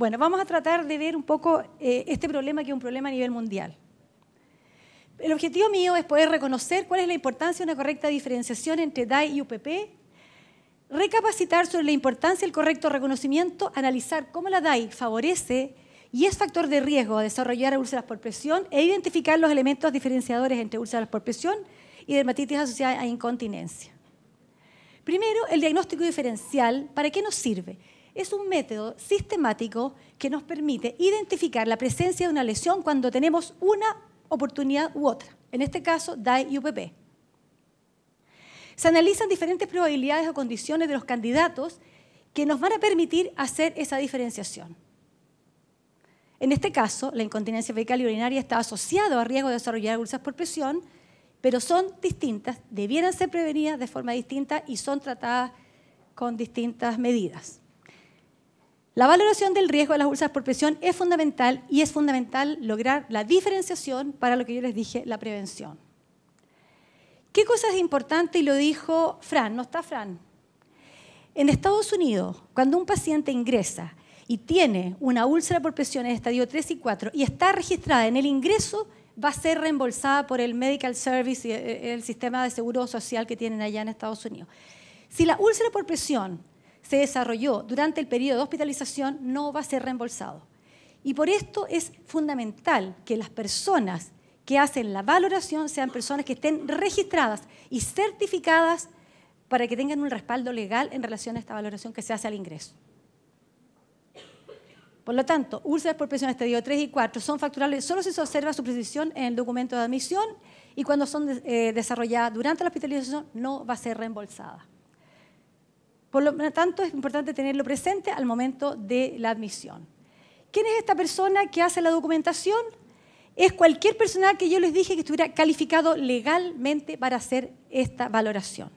Bueno, vamos a tratar de ver un poco eh, este problema que es un problema a nivel mundial. El objetivo mío es poder reconocer cuál es la importancia de una correcta diferenciación entre DAI y UPP, recapacitar sobre la importancia del correcto reconocimiento, analizar cómo la DAI favorece y es factor de riesgo a desarrollar úlceras por presión e identificar los elementos diferenciadores entre úlceras por presión y dermatitis asociada a incontinencia. Primero, el diagnóstico diferencial, ¿para qué nos sirve? es un método sistemático que nos permite identificar la presencia de una lesión cuando tenemos una oportunidad u otra, en este caso DAE y UPP. Se analizan diferentes probabilidades o condiciones de los candidatos que nos van a permitir hacer esa diferenciación. En este caso, la incontinencia fecal y urinaria está asociada a riesgo de desarrollar úlceras por presión, pero son distintas, debieran ser prevenidas de forma distinta y son tratadas con distintas medidas. La valoración del riesgo de las úlceras por presión es fundamental y es fundamental lograr la diferenciación para lo que yo les dije, la prevención. ¿Qué cosa es importante? Y lo dijo Fran, no está Fran. En Estados Unidos, cuando un paciente ingresa y tiene una úlcera por presión en estadio 3 y 4 y está registrada en el ingreso, va a ser reembolsada por el Medical Service, el sistema de seguro social que tienen allá en Estados Unidos. Si la úlcera por presión se desarrolló durante el periodo de hospitalización no va a ser reembolsado. Y por esto es fundamental que las personas que hacen la valoración sean personas que estén registradas y certificadas para que tengan un respaldo legal en relación a esta valoración que se hace al ingreso. Por lo tanto, úlceras por presión estadio 3 y 4 son facturables solo si se observa su prescripción en el documento de admisión y cuando son eh, desarrolladas durante la hospitalización no va a ser reembolsada. Por lo tanto, es importante tenerlo presente al momento de la admisión. ¿Quién es esta persona que hace la documentación? Es cualquier personal que yo les dije que estuviera calificado legalmente para hacer esta valoración.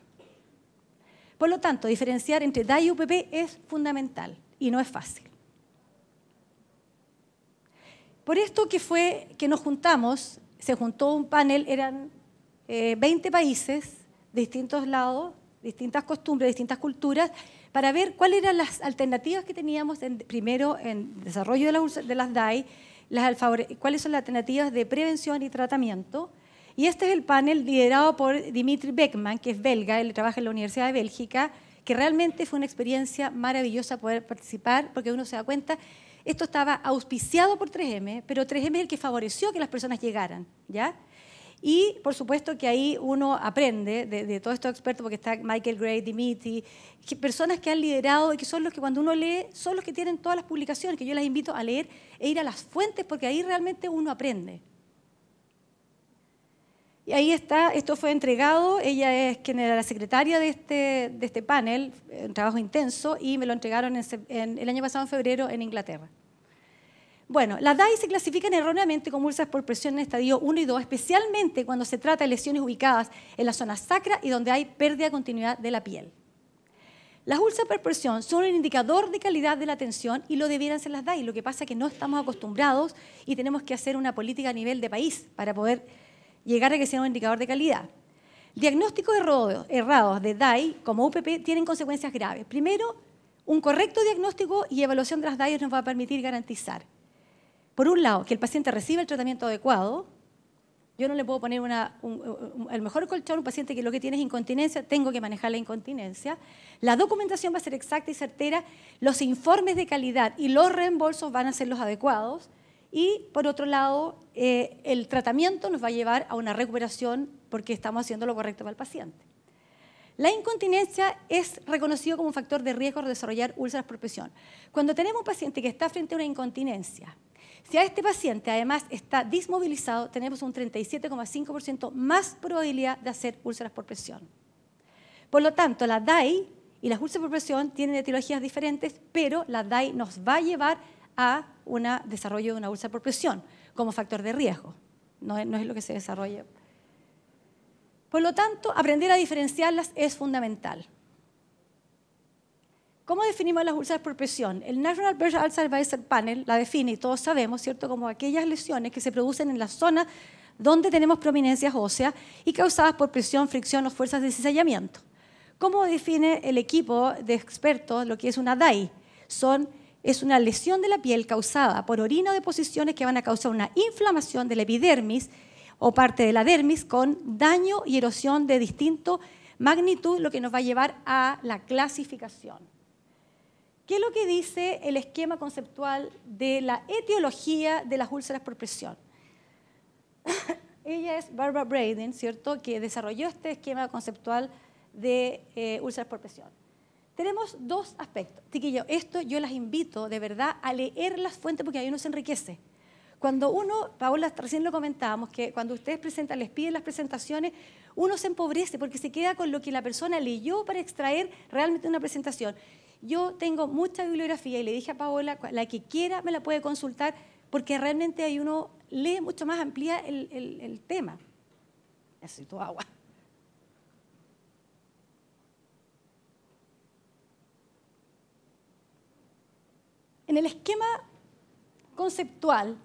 Por lo tanto, diferenciar entre DAI y UPP es fundamental y no es fácil. Por esto que fue que nos juntamos, se juntó un panel, eran 20 eh, países de distintos lados, distintas costumbres, distintas culturas, para ver cuáles eran las alternativas que teníamos primero en desarrollo de las, DAI, cuáles son las alternativas de prevención y tratamiento. Y este es el panel liderado por Dimitri Beckman, que es belga, él trabaja en la Universidad de Bélgica, que realmente fue una experiencia maravillosa poder participar, porque uno se da cuenta, esto estaba auspiciado por 3M, pero 3M es el que favoreció que las personas llegaran, ¿ya? Y por supuesto que ahí uno aprende de, todos estos expertos, porque está Michael Gray, Dimitri, personas que han liderado y que son los que cuando uno lee, son los que tienen todas las publicaciones, que yo las invito a leer e ir a las fuentes, porque ahí realmente uno aprende. Y ahí está, esto fue entregado, ella es quien era la secretaria de este, de este panel, un trabajo intenso, y me lo entregaron en, el año pasado en febrero en Inglaterra. Bueno, las DAI se clasifican erróneamente como úlceras por presión en estadio 1 y 2, especialmente cuando se trata de lesiones ubicadas en la zona sacra y donde hay pérdida de continuidad de la piel. Las úlceras por presión son un indicador de calidad de la atención y lo debieran ser las DAI. Lo que pasa es que no estamos acostumbrados y tenemos que hacer una política a nivel de país para poder llegar a que sea un indicador de calidad. Diagnósticos errados de DAI como UPP tienen consecuencias graves. Primero, un correcto diagnóstico y evaluación de las DAI nos va a permitir garantizar por un lado, que el paciente reciba el tratamiento adecuado, yo no le puedo poner el mejor colchón a un paciente que lo que tiene es incontinencia, tengo que manejar la incontinencia. La documentación va a ser exacta y certera, los informes de calidad y los reembolsos van a ser los adecuados. Y por otro lado, eh, el tratamiento nos va a llevar a una recuperación porque estamos haciendo lo correcto para el paciente. La incontinencia es reconocido como un factor de riesgo de desarrollar úlceras por presión. Cuando tenemos un paciente que está frente a una incontinencia, si a este paciente además está dismovilizado, tenemos un 37,5% más probabilidad de hacer úlceras por presión. Por lo tanto, la DAI y las úlceras por presión tienen etiologías diferentes, pero la DAI nos va a llevar a un desarrollo de una úlcera por presión como factor de riesgo. No es, no es lo que se desarrolla. Por lo tanto, aprender a diferenciarlas es fundamental. ¿Cómo definimos las úlceras por presión? El National Pressure Ulcer Panel la define, y todos sabemos, ¿cierto?, como aquellas lesiones que se producen en la zona donde tenemos prominencias óseas y causadas por presión, fricción o fuerzas de cizallamiento. ¿Cómo define el equipo de expertos lo que es una DAI? Son, es una lesión de la piel causada por orina o deposiciones que van a causar una inflamación de la epidermis o parte de la dermis con daño y erosión de distinto magnitud, lo que nos va a llevar a la clasificación. ¿Qué es lo que dice el esquema conceptual de la etiología de las úlceras por presión? Ella es Barbara Braden, ¿cierto?, que desarrolló este esquema conceptual de eh, úlceras por presión. Tenemos dos aspectos. Tiquillo, esto yo las invito de verdad a leer las fuentes porque ahí uno se enriquece. Cuando uno, Paola, recién lo comentábamos, que cuando ustedes presentan, les piden las presentaciones, uno se empobrece porque se queda con lo que la persona leyó para extraer realmente una presentación. Yo tengo mucha bibliografía y le dije a Paola, la que quiera me la puede consultar porque realmente hay uno lee mucho más amplia el, el, tema. Necesito agua. En el esquema conceptual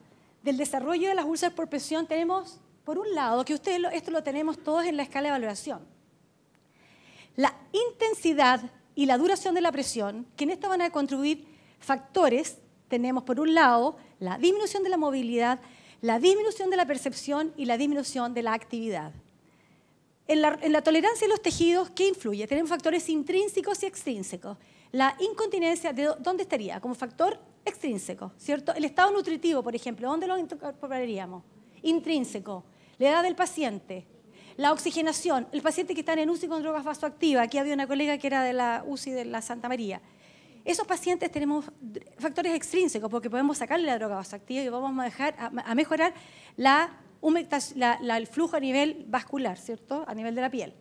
del desarrollo de las úlceras por presión tenemos, por un lado, que ustedes esto lo tenemos todos en la escala de valoración, la intensidad y la duración de la presión, que en esto van a contribuir factores. Tenemos por un lado la disminución de la movilidad, la disminución de la percepción y la disminución de la actividad. En la, tolerancia de los tejidos, ¿qué influye? Tenemos factores intrínsecos y extrínsecos. La incontinencia, ¿de dónde estaría? Como factor extrínseco, ¿cierto? El estado nutritivo, por ejemplo, ¿dónde lo incorporaríamos? Intrínseco, la edad del paciente, la oxigenación, el paciente que está en UCI con drogas vasoactivas, aquí había una colega que era de la UCI de la Santa María. Esos pacientes tenemos factores extrínsecos porque podemos sacarle la droga vasoactiva y vamos a, dejar, a mejorar la, el flujo a nivel vascular, ¿cierto? A nivel de la piel.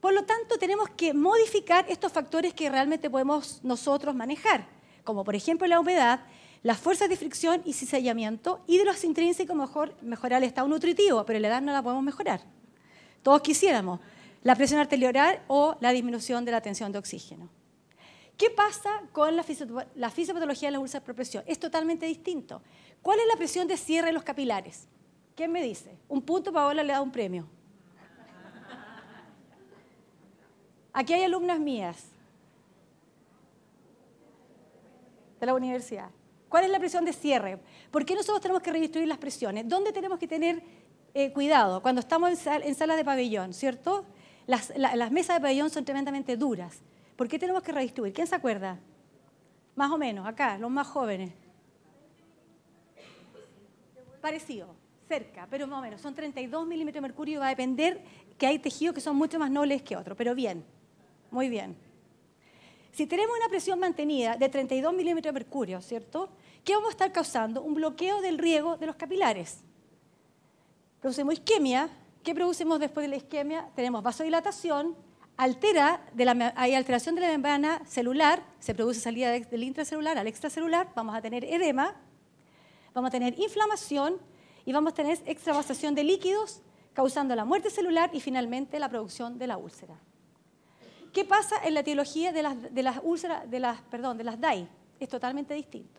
Por lo tanto, tenemos que modificar estos factores que realmente podemos nosotros manejar, como por ejemplo la humedad, las fuerzas de fricción y cizallamiento, y de los intrínsecos mejorar el estado nutritivo, pero la edad no la podemos mejorar. Todos quisiéramos la presión arterial o la disminución de la tensión de oxígeno. ¿Qué pasa con la, fisiopatología de la úlceras por presión? Es totalmente distinto. ¿Cuál es la presión de cierre de los capilares? ¿Quién me dice? Un punto, Paola le da un premio. Aquí hay alumnas mías de la universidad. ¿Cuál es la presión de cierre? ¿Por qué nosotros tenemos que redistribuir las presiones? ¿Dónde tenemos que tener eh, cuidado, cuando estamos en, salas de pabellón, ¿cierto? Las, las mesas de pabellón son tremendamente duras. ¿Por qué tenemos que redistribuir? ¿Quién se acuerda? Más o menos, acá, los más jóvenes. Parecido, cerca, pero más o menos. Son 32 milímetros de mercurio y va a depender que hay tejidos que son mucho más nobles que otros, pero bien, muy bien. Si tenemos una presión mantenida de 32 milímetros de mercurio, ¿cierto? ¿Qué vamos a estar causando? Un bloqueo del riego de los capilares producimos isquemia. ¿Qué producimos después de la isquemia? Tenemos vasodilatación, altera hay alteración de la membrana celular, se produce salida del intracelular al extracelular, vamos a tener edema, vamos a tener inflamación y vamos a tener extravasación de líquidos, causando la muerte celular y finalmente la producción de la úlcera. ¿Qué pasa en la etiología de las, de las de las, perdón, de las DAI? Es totalmente distinto.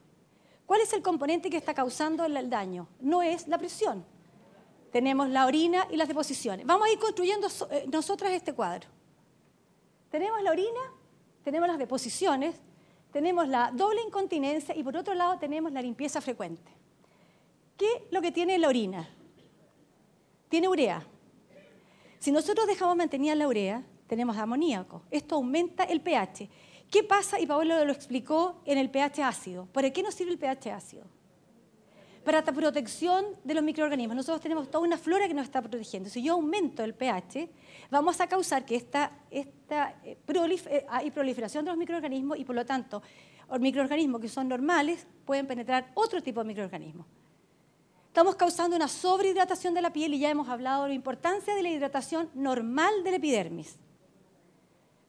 ¿Cuál es el componente que está causando el daño? No es la presión, tenemos la orina y las deposiciones. Vamos a ir construyendo eh, nosotras este cuadro. Tenemos la orina, tenemos las deposiciones, tenemos la doble incontinencia y por otro lado tenemos la limpieza frecuente. ¿Qué es lo que tiene la orina? Tiene urea. Si nosotros dejamos mantenida la urea, tenemos amoníaco. Esto aumenta el pH. ¿Qué pasa? Y Pablo lo explicó en el pH ácido. ¿Para qué nos sirve el pH ácido? para la protección de los microorganismos. Nosotros tenemos toda una flora que nos está protegiendo. Si yo aumento el pH, vamos a causar que hay eh, eh, ah, proliferación de los microorganismos y por lo tanto, los microorganismos que son normales pueden penetrar otro tipo de microorganismos. Estamos causando una sobrehidratación de la piel y ya hemos hablado de la importancia de la hidratación normal del epidermis.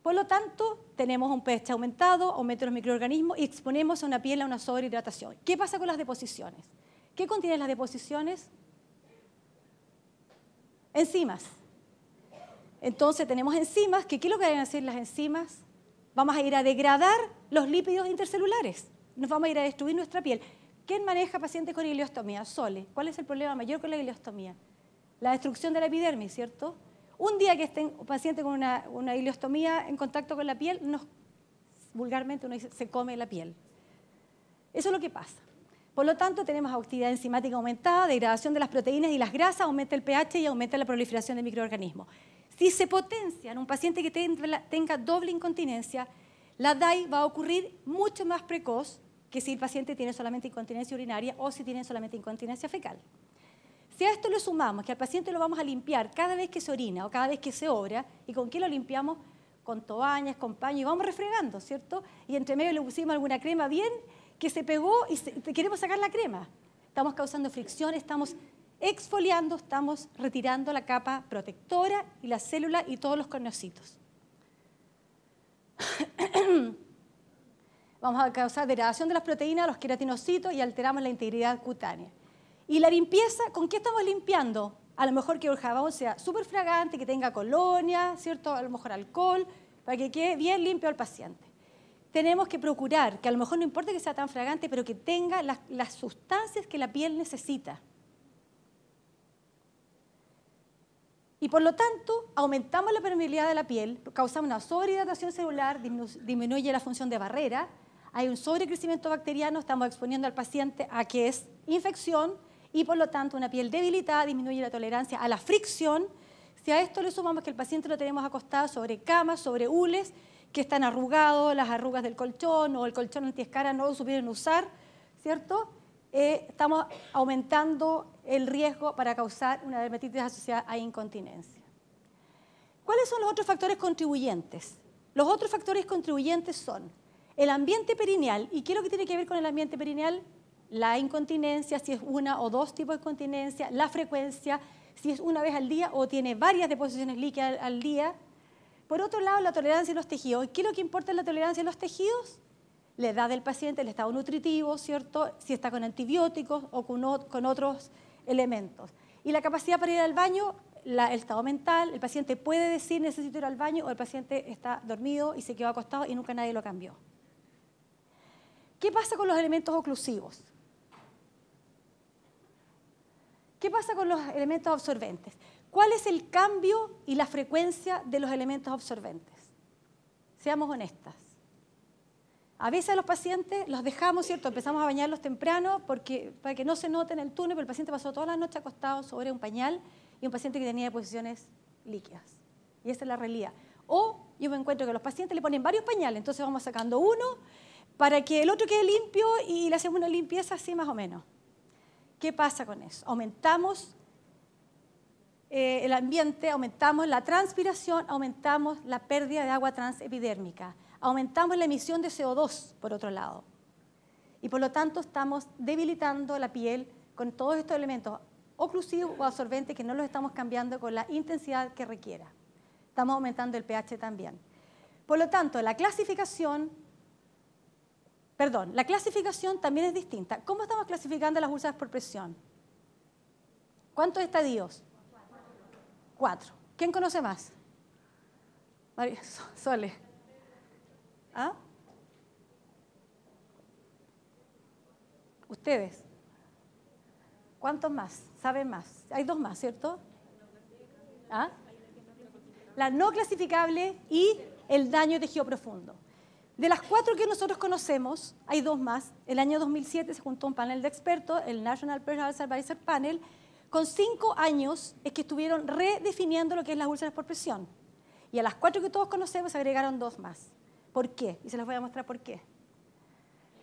Por lo tanto, tenemos un pH aumentado, aumento los microorganismos y exponemos a una piel a una sobrehidratación. ¿Qué pasa con las deposiciones? ¿Qué contienen las deposiciones? Enzimas. Entonces tenemos enzimas, que ¿qué es lo que van a hacer las enzimas? Vamos a ir a degradar los lípidos intercelulares, nos vamos a ir a destruir nuestra piel. ¿Quién maneja pacientes con ileostomía? Sole. ¿Cuál es el problema mayor con la ileostomía? La destrucción de la epidermis, ¿cierto? Un día que esté un paciente con una, una ileostomía en contacto con la piel, vulgarmente uno dice, se come la piel. Eso es lo que pasa. Por lo tanto, tenemos actividad enzimática aumentada, degradación de las proteínas y las grasas, aumenta el pH y aumenta la proliferación de microorganismos. Si se potencia en un paciente que tenga doble incontinencia, la DAI va a ocurrir mucho más precoz que si el paciente tiene solamente incontinencia urinaria o si tiene solamente incontinencia fecal. Si a esto lo sumamos, que al paciente lo vamos a limpiar cada vez que se orina o cada vez que se obra, ¿y con qué lo limpiamos? Con toallas, con paño, y vamos refregando, ¿cierto? Y entre medio le pusimos alguna crema bien que se pegó y queremos sacar la crema. Estamos causando fricción, estamos exfoliando, estamos retirando la capa protectora y la célula y todos los corneocitos. Vamos a causar degradación de las proteínas, los queratinocitos y alteramos la integridad cutánea. Y la limpieza, ¿con qué estamos limpiando? A lo mejor que el jabón sea súper fragante, que tenga colonia, ¿cierto? A lo mejor alcohol, para que quede bien limpio al paciente tenemos que procurar que a lo mejor no importa que sea tan fragante, pero que tenga las, sustancias que la piel necesita. Y por lo tanto, aumentamos la permeabilidad de la piel, causamos una sobrehidratación celular, disminuye la función de barrera, hay un sobrecrecimiento bacteriano, estamos exponiendo al paciente a que es infección y por lo tanto una piel debilitada disminuye la tolerancia a la fricción. Si a esto le sumamos que el paciente lo tenemos acostado sobre camas, sobre hules que están arrugados, las arrugas del colchón o el colchón antiescara no lo supieron usar, ¿cierto? Eh, estamos aumentando el riesgo para causar una dermatitis asociada a incontinencia. ¿Cuáles son los otros factores contribuyentes? Los otros factores contribuyentes son el ambiente perineal, y ¿qué es lo que tiene que ver con el ambiente perineal? La incontinencia, si es una o dos tipos de incontinencia, la frecuencia, si es una vez al día o tiene varias deposiciones líquidas al día, por otro lado, la tolerancia en los tejidos. ¿Qué es lo que importa en la tolerancia en los tejidos? La edad del paciente, el estado nutritivo, ¿cierto? Si está con antibióticos o con, otros elementos. Y la capacidad para ir al baño, el estado mental. El paciente puede decir necesito ir al baño o el paciente está dormido y se quedó acostado y nunca nadie lo cambió. ¿Qué pasa con los elementos oclusivos? ¿Qué pasa con los elementos absorbentes? ¿Cuál es el cambio y la frecuencia de los elementos absorbentes? Seamos honestas. A veces los pacientes los dejamos, ¿cierto? Empezamos a bañarlos temprano porque, para que no se noten el túnel, pero el paciente pasó toda la noche acostado sobre un pañal y un paciente que tenía posiciones líquidas. Y esa es la realidad. O yo me encuentro que los pacientes le ponen varios pañales, entonces vamos sacando uno para que el otro quede limpio y le hacemos una limpieza así más o menos. ¿Qué pasa con eso? Aumentamos eh, el ambiente, aumentamos la transpiración, aumentamos la pérdida de agua transepidérmica, aumentamos la emisión de CO2, por otro lado. Y por lo tanto estamos debilitando la piel con todos estos elementos oclusivos o absorbentes que no los estamos cambiando con la intensidad que requiera. Estamos aumentando el pH también. Por lo tanto, la clasificación, perdón, la clasificación también es distinta. ¿Cómo estamos clasificando las úlceras por presión? ¿Cuántos estadios? cuatro. ¿Quién conoce más? María Sole. ¿Ah? Ustedes. ¿Cuántos más? ¿Saben más? Hay dos más, ¿cierto? ¿Ah? La no clasificable y el daño de tejido profundo. De las cuatro que nosotros conocemos, hay dos más. El año 2007 se juntó un panel de expertos, el National Personal Advisory Panel, con cinco años es que estuvieron redefiniendo lo que es las úlceras por presión. Y a las cuatro que todos conocemos agregaron dos más. ¿Por qué? Y se los voy a mostrar por qué.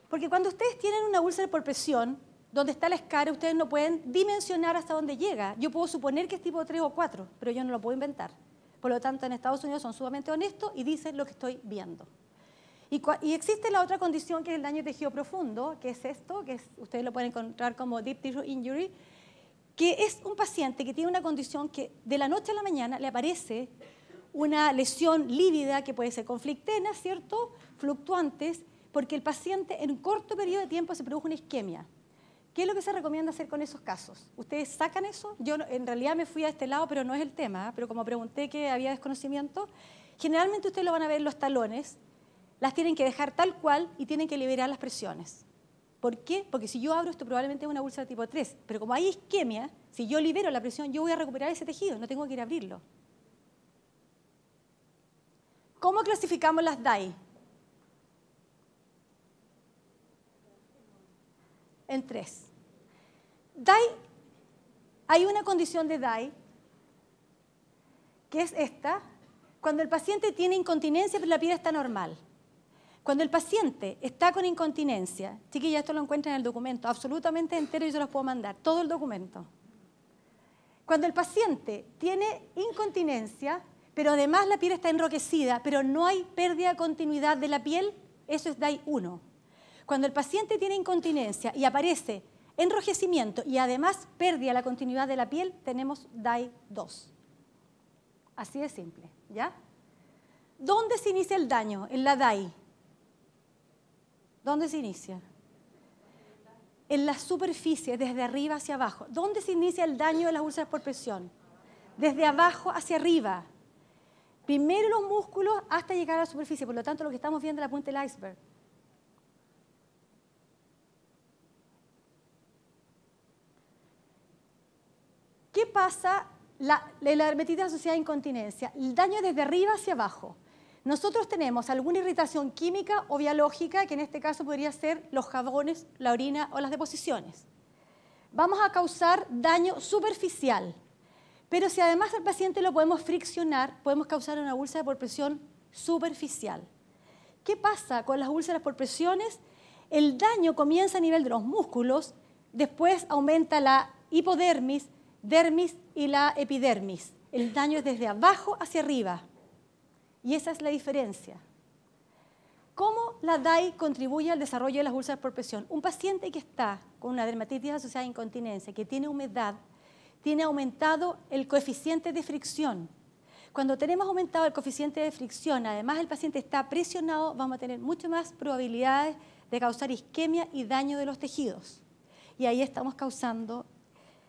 Porque cuando ustedes tienen una úlcera por presión, donde está la escala, ustedes no pueden dimensionar hasta dónde llega. Yo puedo suponer que es tipo 3 o 4, pero yo no lo puedo inventar. Por lo tanto, en Estados Unidos son sumamente honestos y dicen lo que estoy viendo. Y, existe la otra condición que es el daño de tejido profundo, que es esto, que ustedes lo pueden encontrar como deep tissue injury, que es un paciente que tiene una condición que de la noche a la mañana le aparece una lesión lívida que puede ser conflictena, ¿cierto? Fluctuantes, porque el paciente en un corto periodo de tiempo se produce una isquemia. ¿Qué es lo que se recomienda hacer con esos casos? ¿Ustedes sacan eso? Yo en realidad me fui a este lado, pero no es el tema, ¿eh? pero como pregunté que había desconocimiento, generalmente ustedes lo van a ver los talones, las tienen que dejar tal cual y tienen que liberar las presiones. ¿Por qué? Porque si yo abro esto probablemente es una de tipo 3, pero como hay isquemia, si yo libero la presión, yo voy a recuperar ese tejido, no tengo que ir a abrirlo. ¿Cómo clasificamos las DAI? En tres. DAI, hay una condición de DAI que es esta, cuando el paciente tiene incontinencia pero la piel está normal. Cuando el paciente está con incontinencia, ya esto lo encuentran en el documento, absolutamente entero y yo los puedo mandar, todo el documento. Cuando el paciente tiene incontinencia, pero además la piel está enroquecida, pero no hay pérdida de continuidad de la piel, eso es DAI 1. Cuando el paciente tiene incontinencia y aparece enrojecimiento y además pérdida la continuidad de la piel, tenemos DAI 2. Así de simple, ¿ya? ¿Dónde se inicia el daño? En la DAI. ¿Dónde se inicia? En la superficie, desde arriba hacia abajo. ¿Dónde se inicia el daño de las úlceras por presión? Desde abajo hacia arriba. Primero los músculos hasta llegar a la superficie. Por lo tanto, lo que estamos viendo es la punta del iceberg. ¿Qué pasa? La, la, la asociada a incontinencia. El daño desde arriba hacia abajo. Nosotros tenemos alguna irritación química o biológica, que en este caso podría ser los jabones, la orina o las deposiciones. Vamos a causar daño superficial, pero si además al paciente lo podemos friccionar, podemos causar una úlcera por presión superficial. ¿Qué pasa con las úlceras por presiones? El daño comienza a nivel de los músculos, después aumenta la hipodermis, dermis y la epidermis. El daño es desde abajo hacia arriba. Y esa es la diferencia. ¿Cómo la DAI contribuye al desarrollo de las úlceras por presión? Un paciente que está con una dermatitis asociada a incontinencia, que tiene humedad, tiene aumentado el coeficiente de fricción. Cuando tenemos aumentado el coeficiente de fricción, además el paciente está presionado, vamos a tener mucho más probabilidades de causar isquemia y daño de los tejidos. Y ahí estamos causando,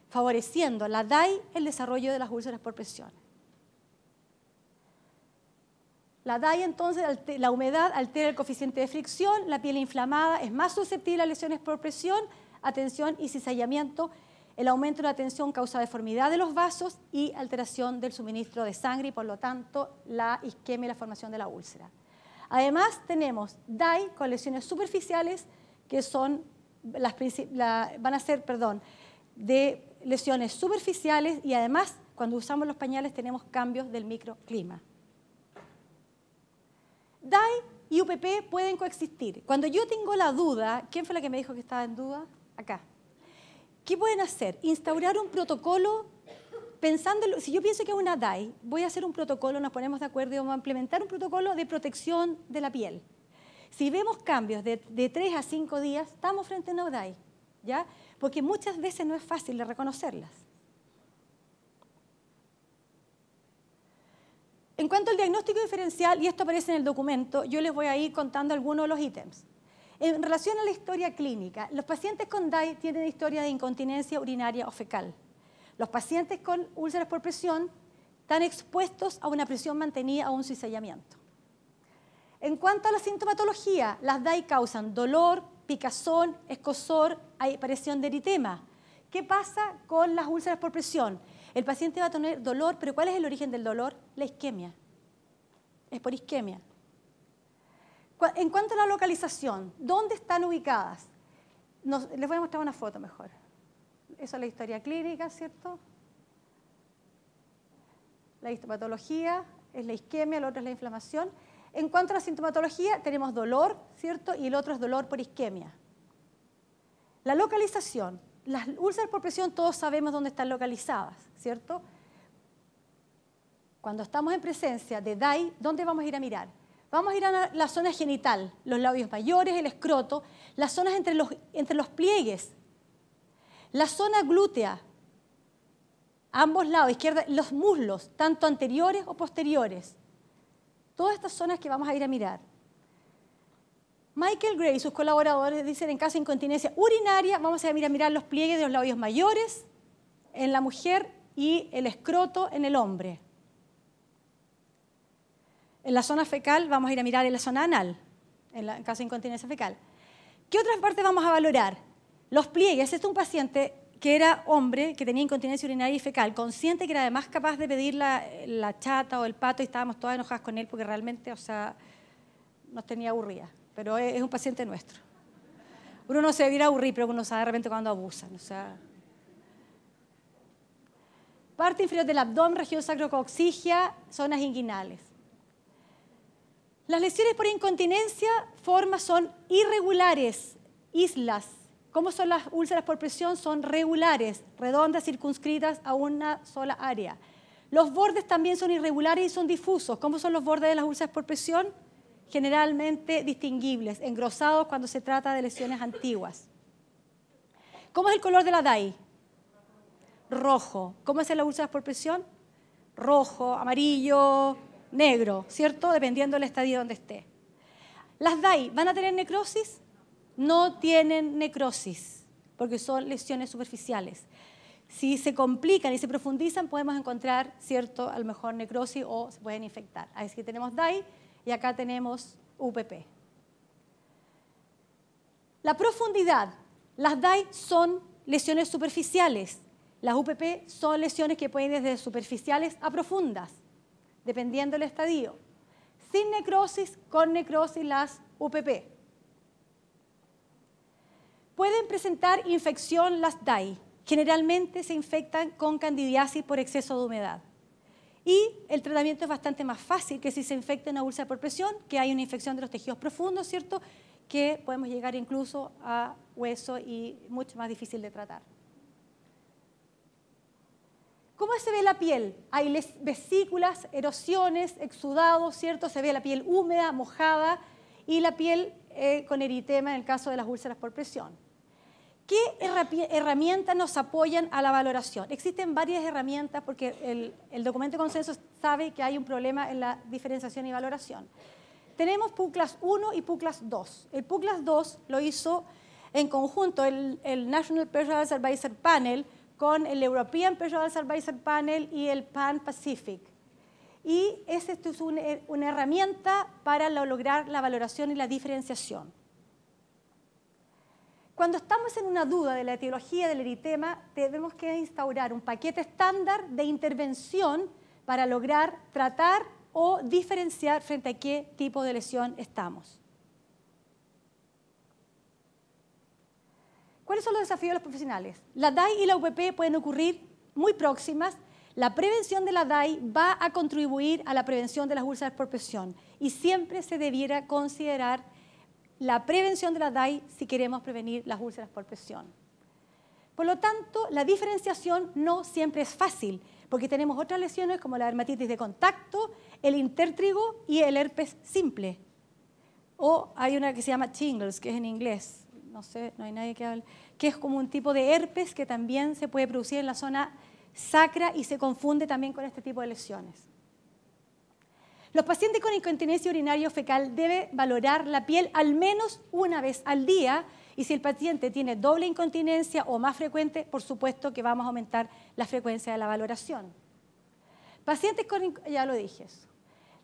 favoreciendo la DAI el desarrollo de las úlceras por presión. La DAI entonces, la humedad altera el coeficiente de fricción, la piel inflamada es más susceptible a lesiones por presión, atención y cisallamiento. el aumento de la tensión causa deformidad de los vasos y alteración del suministro de sangre y por lo tanto la isquemia y la formación de la úlcera. Además tenemos DAI con lesiones superficiales que son van a ser perdón, de lesiones superficiales y además cuando usamos los pañales tenemos cambios del microclima. DAI y UPP pueden coexistir. Cuando yo tengo la duda, ¿quién fue la que me dijo que estaba en duda? Acá. ¿Qué pueden hacer? Instaurar un protocolo pensando, si yo pienso que es una DAI, voy a hacer un protocolo, nos ponemos de acuerdo y vamos a implementar un protocolo de protección de la piel. Si vemos cambios de, 3 a 5 días, estamos frente a una DAI, ¿ya? Porque muchas veces no es fácil de reconocerlas. En cuanto al diagnóstico diferencial, y esto aparece en el documento, yo les voy a ir contando algunos de los ítems. En relación a la historia clínica, los pacientes con DAI tienen historia de incontinencia urinaria o fecal. Los pacientes con úlceras por presión están expuestos a una presión mantenida o un cicellamiento. En cuanto a la sintomatología, las DAI causan dolor, picazón, escosor, aparición de eritema. ¿Qué pasa con las úlceras por presión? El paciente va a tener dolor, pero ¿cuál es el origen del dolor? La isquemia. Es por isquemia. En cuanto a la localización, ¿dónde están ubicadas? les voy a mostrar una foto mejor. Eso es la historia clínica, ¿cierto? La histopatología es la isquemia, el otro es la inflamación. En cuanto a la sintomatología, tenemos dolor, ¿cierto? Y el otro es dolor por isquemia. La localización. Las úlceras por presión todos sabemos dónde están localizadas. ¿cierto? Cuando estamos en presencia de DAI, ¿dónde vamos a ir a mirar? Vamos a ir a la zona genital, los labios mayores, el escroto, las zonas entre los, entre los pliegues, la zona glútea, ambos lados, izquierda, los muslos, tanto anteriores o posteriores. Todas estas zonas que vamos a ir a mirar. Michael Gray y sus colaboradores dicen en caso de incontinencia urinaria, vamos a ir a mirar los pliegues de los labios mayores en la mujer y el escroto en el hombre. En la zona fecal vamos a ir a mirar en la zona anal, en, la, caso de incontinencia fecal. ¿Qué otras partes vamos a valorar? Los pliegues. Este es un paciente que era hombre, que tenía incontinencia urinaria y fecal, consciente que era además capaz de pedir la, chata o el pato y estábamos todas enojadas con él porque realmente, o sea, nos tenía aburrida. Pero es, es un paciente nuestro. Uno no se debiera aburrir, pero uno sabe de repente cuando abusan. O sea, parte inferior del abdomen, región sacrocoxigia, zonas inguinales. Las lesiones por incontinencia, formas son irregulares, islas. ¿Cómo son las úlceras por presión? Son regulares, redondas, circunscritas a una sola área. Los bordes también son irregulares y son difusos. ¿Cómo son los bordes de las úlceras por presión? Generalmente distinguibles, engrosados cuando se trata de lesiones antiguas. ¿Cómo es el color de la DAI? rojo. ¿Cómo hacen la úlceras por presión? Rojo, amarillo, negro, ¿cierto? Dependiendo del estadio donde esté. Las DAI, ¿van a tener necrosis? No tienen necrosis, porque son lesiones superficiales. Si se complican y se profundizan, podemos encontrar, ¿cierto? A lo mejor necrosis o se pueden infectar. Así que tenemos DAI y acá tenemos UPP. La profundidad. Las DAI son lesiones superficiales. Las UPP son lesiones que pueden ir desde superficiales a profundas, dependiendo del estadio. Sin necrosis, con necrosis las UPP. Pueden presentar infección las DAI. Generalmente se infectan con candidiasis por exceso de humedad. Y el tratamiento es bastante más fácil que si se infecta una úlcera por presión, que hay una infección de los tejidos profundos, ¿cierto? Que podemos llegar incluso a hueso y mucho más difícil de tratar. ¿Cómo se ve la piel? Hay vesículas, erosiones, exudados, ¿cierto? Se ve la piel húmeda, mojada y la piel eh, con eritema en el caso de las úlceras por presión. ¿Qué herramientas nos apoyan a la valoración? Existen varias herramientas porque el, documento de consenso sabe que hay un problema en la diferenciación y valoración. Tenemos PUCLAS 1 y PUCLAS 2. El PUCLAS 2 lo hizo en conjunto el, el National Personal Advisor Panel, con el European Petroleum Advisor Panel y el Pan Pacific. Y esta es eh, una herramienta para lograr la valoración y la diferenciación. Cuando estamos en una duda de la etiología del eritema, tenemos que instaurar un paquete estándar de intervención para lograr tratar o diferenciar frente a qué tipo de lesión estamos. ¿Cuáles son los desafíos de los profesionales? La DAI y la UPP pueden ocurrir muy próximas. La prevención de la DAI va a contribuir a la prevención de las úlceras por presión y siempre se debiera considerar la prevención de la DAI si queremos prevenir las úlceras por presión. Por lo tanto, la diferenciación no siempre es fácil porque tenemos otras lesiones como la dermatitis de contacto, el intertrigo y el herpes simple. O hay una que se llama shingles, que es en inglés no sé, no hay nadie que hable, que es como un tipo de herpes que también se puede producir en la zona sacra y se confunde también con este tipo de lesiones. Los pacientes con incontinencia urinaria fecal deben valorar la piel al menos una vez al día y si el paciente tiene doble incontinencia o más frecuente, por supuesto que vamos a aumentar la frecuencia de la valoración. Pacientes con, ya lo dije,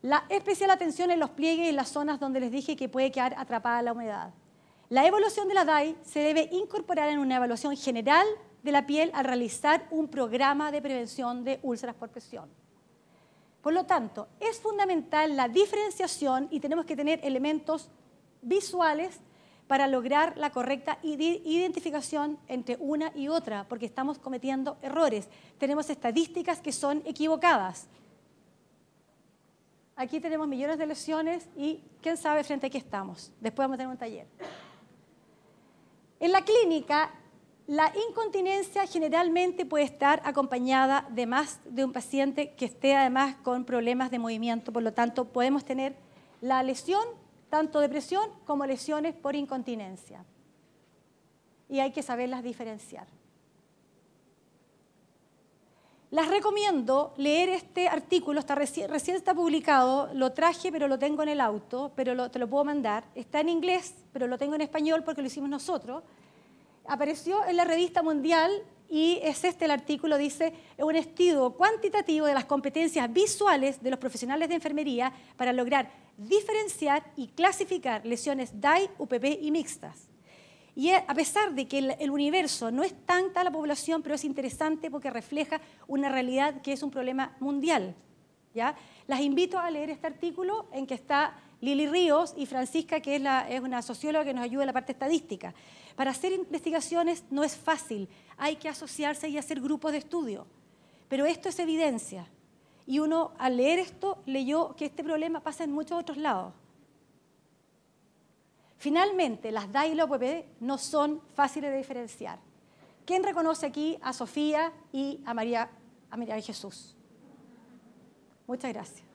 la especial atención en los pliegues y las zonas donde les dije que puede quedar atrapada la humedad. La evolución de la DAI se debe incorporar en una evaluación general de la piel al realizar un programa de prevención de úlceras por presión. Por lo tanto, es fundamental la diferenciación y tenemos que tener elementos visuales para lograr la correcta identificación entre una y otra, porque estamos cometiendo errores. Tenemos estadísticas que son equivocadas. Aquí tenemos millones de lesiones y quién sabe frente a qué estamos. Después vamos a tener un taller. En la clínica, la incontinencia generalmente puede estar acompañada de más de un paciente que esté además con problemas de movimiento, por lo tanto podemos tener la lesión, tanto de presión como lesiones por incontinencia. Y hay que saberlas diferenciar las recomiendo leer este artículo, está recién está publicado, lo traje pero lo tengo en el auto, pero te lo puedo mandar. Está en inglés, pero lo tengo en español porque lo hicimos nosotros. Apareció en la revista mundial y es este el artículo, dice, un estudio cuantitativo de las competencias visuales de los profesionales de enfermería para lograr diferenciar y clasificar lesiones DAI, UPP y mixtas. Y a pesar de que el, universo no es tanta la población, pero es interesante porque refleja una realidad que es un problema mundial. ¿ya? Las invito a leer este artículo en que está Lili Ríos y Francisca, que es, es, una socióloga que nos ayuda en la parte estadística. Para hacer investigaciones no es fácil, hay que asociarse y hacer grupos de estudio. Pero esto es evidencia. Y uno al leer esto leyó que este problema pasa en muchos otros lados. Finalmente, las DAI y la no son fáciles de diferenciar. ¿Quién reconoce aquí a Sofía y a María, a María de Jesús? Muchas gracias.